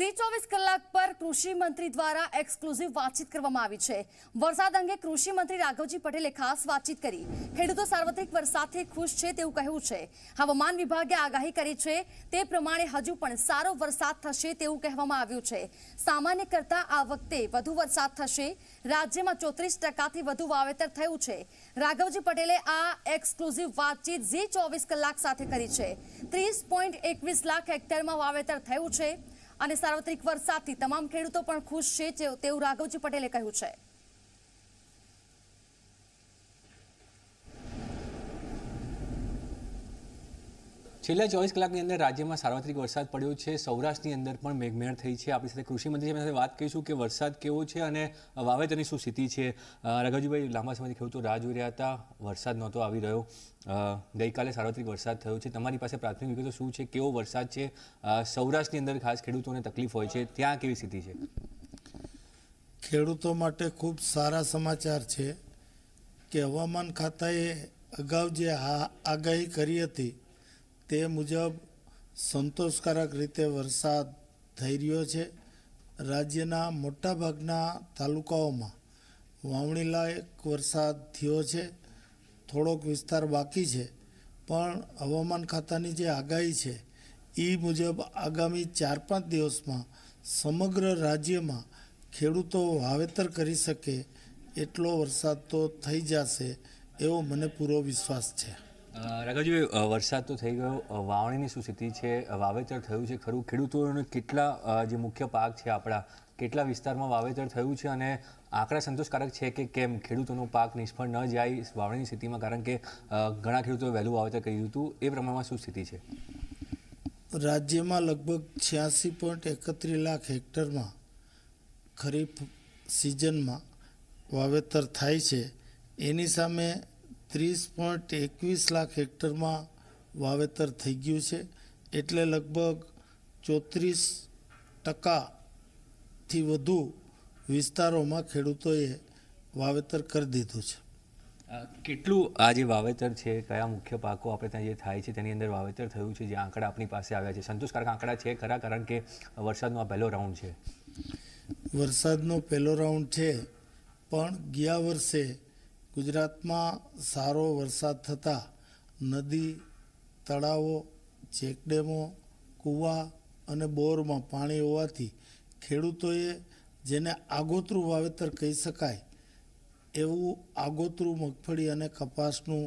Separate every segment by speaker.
Speaker 1: ઝી ચોવીસ કલાક પર કૃષિ મંત્રી દ્વારા એક્સક્લુઝિવ વાતચીત કરવામાં આવી છે વરસાદ અંગે કૃષિ મંત્રી રાઘવજી પટેલે ખાસ વાતચીત કરી ખેડૂતો સાર્વત્રિક વરસાદથી ખુશ છે તેવું કહ્યું છે હવામાન વિભાગે આગાહી કરી છે તે પ્રમાણે હજુ પણ સારો વરસાદ થશે તેવું કહેવામાં આવ્યું છે સામાન્ય કરતા આ વખતે વધુ વરસાદ થશે રાજ્યમાં ચોત્રીસ ટકાથી વધુ વાવેતર થયું છે રાઘવજી પટેલે આ એક્સક્લુઝિવ વાતચીત ઝી ચોવીસ કલાક સાથે કરી છે ત્રીસ પોઈન્ટ એકવીસ લાખ હેક્ટરમાં વાવેતર થયું છે અને સાર્વત્રિક વરસાદથી તમામ ખેડૂતો પણ ખુશ છે તેવું રાઘવજી પટેલે કહ્યું છે છેલ્લા ચોવીસ કલાકની અંદર રાજ્યમાં સાર્વત્રિક વરસાદ પડ્યો છે સૌરાષ્ટ્રની અંદર પણ મેઘમહેર થઈ છે આપણી સાથે કૃષિ કૃષિમંત્રી સાથે વાત કરીશું કે વરસાદ કેવો છે અને વાવેતરની શું સ્થિતિ છે રઘુજીભાઈ લાંબા સમયથી ખેડૂતો રાહ જોઈ રહ્યા હતા વરસાદ નહોતો આવી રહ્યો ગઈકાલે સાર્વત્રિક વરસાદ થયો છે તમારી પાસે પ્રાથમિક વિગતો શું છે કેવો વરસાદ છે સૌરાષ્ટ્રની અંદર ખાસ ખેડૂતોને તકલીફ હોય છે ત્યાં કેવી સ્થિતિ છે
Speaker 2: ખેડૂતો માટે ખૂબ સારા સમાચાર છે કે હવામાન ખાતાએ અગાઉ જે આગાહી કરી હતી તે મુજબ સંતોષકારક રીતે વરસાદ થઈ રહ્યો છે રાજ્યના મોટાભાગના તાલુકાઓમાં વાવણીલાયક વરસાદ થયો છે થોડોક વિસ્તાર બાકી છે પણ હવામાન ખાતાની જે આગાહી છે એ મુજબ આગામી ચાર પાંચ દિવસમાં સમગ્ર રાજ્યમાં ખેડૂતો વાવેતર કરી શકે એટલો વરસાદ તો થઈ જશે એવો મને પૂરો વિશ્વાસ છે
Speaker 1: રાઘવજી વરસાદ તો થઈ ગયો વાવણીની શું સ્થિતિ છે વાવેતર થયું છે ખરું ખેડૂતોને કેટલા જે મુખ્ય પાક છે આપણા કેટલા વિસ્તારમાં વાવેતર થયું છે અને આંકડા સંતોષકારક છે કે કેમ ખેડૂતોનો પાક નિષ્ફળ ન જાય વાવણીની સ્થિતિમાં કારણ કે ઘણા ખેડૂતોએ વહેલું વાવેતર કર્યું હતું એ પ્રમાણમાં શું સ્થિતિ છે
Speaker 2: રાજ્યમાં લગભગ છ્યાસી પોઈન્ટ એકત્રીસ લાખ હેક્ટરમાં ખરીફ સિઝનમાં વાવેતર થાય છે એની સામે ત્રીસ પોઈન્ટ એકવીસ લાખ હેક્ટરમાં વાવેતર થઈ ગયું છે એટલે લગભગ ચોત્રીસ ટકાથી વધુ વિસ્તારોમાં ખેડૂતોએ વાવેતર કરી દીધું છે કેટલું
Speaker 1: આ જે વાવેતર છે કયા મુખ્ય પાકો આપણે ત્યાં જે થાય છે તેની અંદર વાવેતર થયું છે જે આંકડા આપણી પાસે આવ્યા છે સંતોષકારક આંકડા છે ખરા કારણ કે વરસાદનો આ પહેલો રાઉન્ડ છે
Speaker 2: વરસાદનો પહેલો રાઉન્ડ છે પણ ગયા વર્ષે ગુજરાતમાં સારો વરસાદ થતા નદી તળાવો ચેકડેમો કૂવા અને બોરમાં પાણી હોવાથી ખેડૂતોએ જેને આગોતરું વાવેતર કહી શકાય એવું આગોતરું મગફળી અને કપાસનું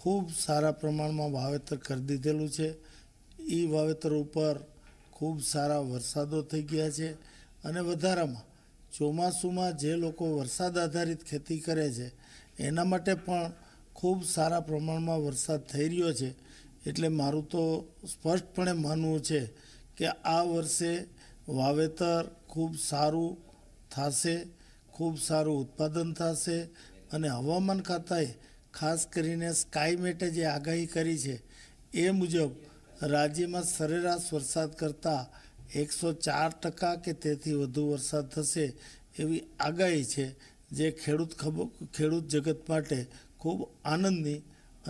Speaker 2: ખૂબ સારા પ્રમાણમાં વાવેતર કરી દીધેલું છે એ વાવેતર ઉપર ખૂબ સારા વરસાદો થઈ ગયા છે અને વધારામાં ચોમાસુમાં જે લોકો વરસાદ આધારિત ખેતી કરે છે એના માટે પણ ખૂબ સારા પ્રમાણમાં વરસાદ થઈ રહ્યો છે એટલે મારું તો સ્પષ્ટપણે માનવું છે કે આ વર્ષે વાવેતર ખૂબ સારું થશે ખૂબ સારું ઉત્પાદન થશે અને હવામાન ખાતાએ ખાસ કરીને સ્કાયમેટે જે આગાહી કરી છે એ મુજબ રાજ્યમાં સરેરાશ વરસાદ કરતાં એકસો ચાર ટકા કે તેથી વધુ વરસાદ થશે એવી આગાહી છે જે ખેડૂત ખબો ખેડૂત જગત માટે ખૂબ આનંદની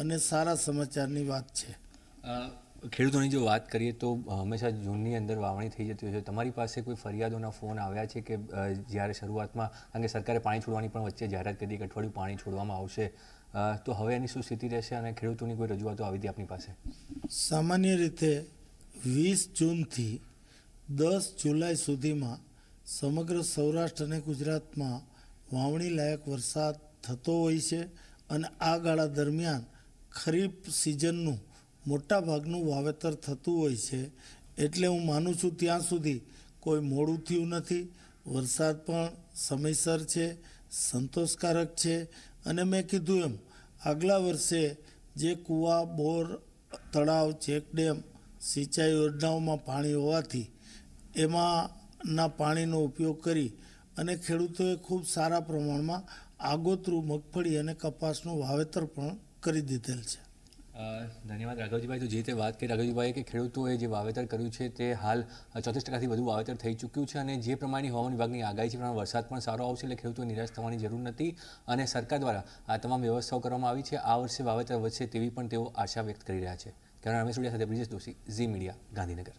Speaker 2: અને સારા સમાચારની વાત છે
Speaker 1: ખેડૂતોની જો વાત કરીએ તો હંમેશા જૂનની અંદર વાવણી થઈ જતી હોય છે તમારી પાસે કોઈ ફરિયાદોના ફોન આવ્યા છે કે જ્યારે શરૂઆતમાં કારણ કે સરકારે પાણી છોડવાની પણ વચ્ચે જાહેરાત કરી કે અઠવાડિયું પાણી છોડવામાં આવશે તો હવે એની શું સ્થિતિ રહેશે અને ખેડૂતોની કોઈ રજૂઆતો આવી હતી આપની પાસે
Speaker 2: સામાન્ય રીતે વીસ જૂનથી દસ જુલાઈ સુધીમાં સમગ્ર સૌરાષ્ટ્ર અને ગુજરાતમાં વાવણી લાયક વરસાદ થતો હોય છે અને આ ગાળા દરમિયાન ખરીફ સિઝનનું મોટાભાગનું વાવેતર થતું હોય છે એટલે હું માનું છું ત્યાં સુધી કોઈ મોડું થયું નથી વરસાદ પણ સમયસર છે સંતોષકારક છે અને મેં કીધું એમ આગલા વર્ષે જે કૂવા બોર તળાવ ચેકડેમ સિંચાઈ યોજનાઓમાં પાણી હોવાથી એમાંના પાણીનો ઉપયોગ કરી અને ખેડૂતોએ ખૂબ સારા પ્રમાણમાં આગોતરું મગફળી અને કપાસનું વાવેતર પણ કરી દીધેલ છે
Speaker 1: ધન્યવાદ રાઘવજીભાઈ તો જે રીતે વાત કરી રાઘવજીભાઈએ કે ખેડૂતોએ જે વાવેતર કર્યું છે તે હાલ ચોત્રીસ ટકાથી વધુ વાવેતર થઈ ચૂક્યું છે અને જે પ્રમાણે હવામાન વિભાગની આગાહી છે પ્રમાણે વરસાદ પણ સારો આવશે એટલે ખેડૂતો નિરાશ થવાની જરૂર નથી અને સરકાર દ્વારા આ તમામ વ્યવસ્થાઓ કરવામાં આવી છે આ વર્ષે વાવેતર વધશે તેવી પણ તેઓ આશા વ્યક્ત કરી રહ્યા છે કેમેરા રમેશ સાથે બ્રિજેશ દોશી ઝી મીડિયા ગાંધીનગર